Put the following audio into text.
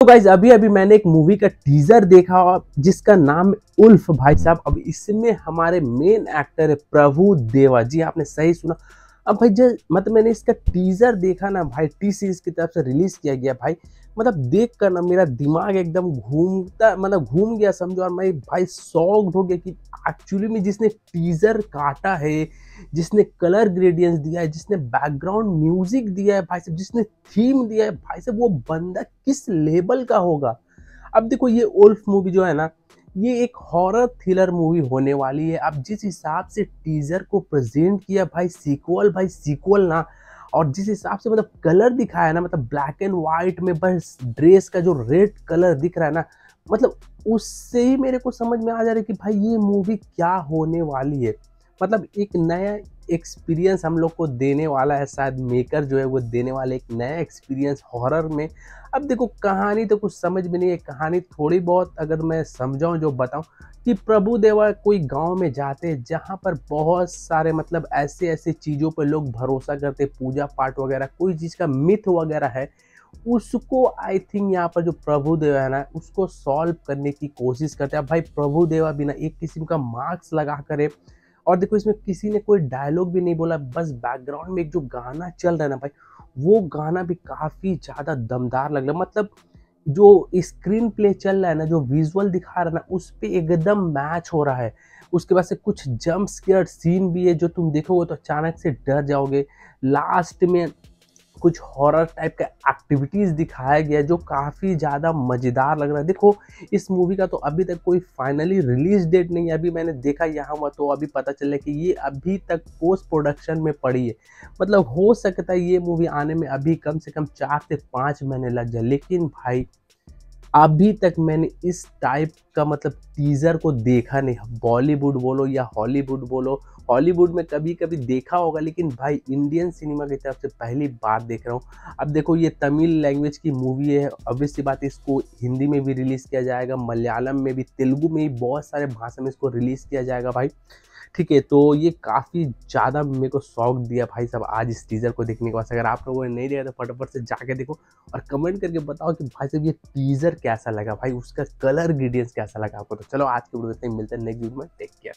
तो गाइज अभी अभी मैंने एक मूवी का टीजर देखा जिसका नाम उल्फ भाई साहब अब इसमें हमारे मेन एक्टर है प्रभु देवा जी आपने सही सुना अब भाई जो मतलब मैंने इसका टीज़र देखा ना भाई टी सीरीज की तरफ से रिलीज़ किया गया भाई मतलब देख कर ना मेरा दिमाग एकदम घूमता मतलब घूम गया समझो और मैं भाई सॉक्ड हो गया कि एक्चुअली में जिसने टीज़र काटा है जिसने कलर ग्रेडियंस दिया है जिसने बैकग्राउंड म्यूज़िक दिया है भाई साहब जिसने थीम दिया है भाई साहब वो बंदा किस लेवल का होगा अब देखो ये ओल्फ मूवी जो है ना ये एक हॉरर थ्रिलर मूवी होने वाली है अब जिस हिसाब से टीजर को प्रेजेंट किया भाई सीक्वल भाई सीक्वल ना और जिस हिसाब से मतलब कलर दिखाया ना मतलब ब्लैक एंड वाइट में बस ड्रेस का जो रेड कलर दिख रहा है ना मतलब उससे ही मेरे को समझ में आ जा रहा है कि भाई ये मूवी क्या होने वाली है मतलब एक नया एक्सपीरियंस हम लोग को देने वाला है शायद मेकर जो है वो देने वाला एक नया एक्सपीरियंस हॉरर में अब देखो कहानी तो कुछ समझ में नहीं है कहानी थोड़ी बहुत अगर मैं समझाऊँ जो बताऊँ कि प्रभु देवा कोई गांव में जाते हैं जहाँ पर बहुत सारे मतलब ऐसे ऐसे चीज़ों पर लोग भरोसा करते पूजा पाठ वगैरह कोई चीज़ का मिथ वगैरह है उसको आई थिंक यहाँ पर जो प्रभु देवा है ना उसको सॉल्व करने की कोशिश करते हैं भाई प्रभु देवा बिना एक किस्म का मार्क्स लगा कर और देखो इसमें किसी ने कोई डायलॉग भी नहीं बोला बस बैकग्राउंड में एक जो गाना चल रहा है ना भाई वो गाना भी काफ़ी ज़्यादा दमदार लग रहा मतलब जो स्क्रीन प्ले चल रहा है ना जो विजुअल दिखा रहा है ना उस पर एकदम मैच हो रहा है उसके बाद से कुछ जंप स्केयर सीन भी है जो तुम देखोगे तो अचानक से डर जाओगे लास्ट में कुछ हॉरर टाइप का एक्टिविटीज़ दिखाया गया जो काफ़ी ज़्यादा मज़ेदार लग रहा है देखो इस मूवी का तो अभी तक कोई फाइनली रिलीज डेट नहीं है अभी मैंने देखा यहाँ हुआ तो अभी पता चला कि ये अभी तक पोस्ट प्रोडक्शन में पड़ी है मतलब हो सकता है ये मूवी आने में अभी कम से कम चार से पाँच महीने लग जाए लेकिन भाई अभी तक मैंने इस टाइप का मतलब टीज़र को देखा नहीं बॉलीवुड बोलो या हॉलीवुड बोलो हॉलीवुड में कभी कभी देखा होगा लेकिन भाई इंडियन सिनेमा की तरफ से पहली बार देख रहा हूँ अब देखो ये तमिल लैंग्वेज की मूवी है ऑब्वियस सी बात इसको हिंदी में भी रिलीज़ किया जाएगा मलयालम में भी तेलुगू में भी बहुत सारे भाषा में इसको रिलीज़ किया जाएगा भाई ठीक है तो ये काफ़ी ज़्यादा मेरे को शौक दिया भाई साहब आज इस टीज़र को देखने के बाद अगर आप लोगों ने नहीं दिया तो फटाफट से जाके देखो और कमेंट करके बताओ कि भाई साहब ये टीज़र कैसा लगा भाई उसका कलर ग्रीडियंस कैसा लगा आपको तो चलो आज के वीडियो में मिलते हैं नेक्स्ट वीडियो में टेक केयर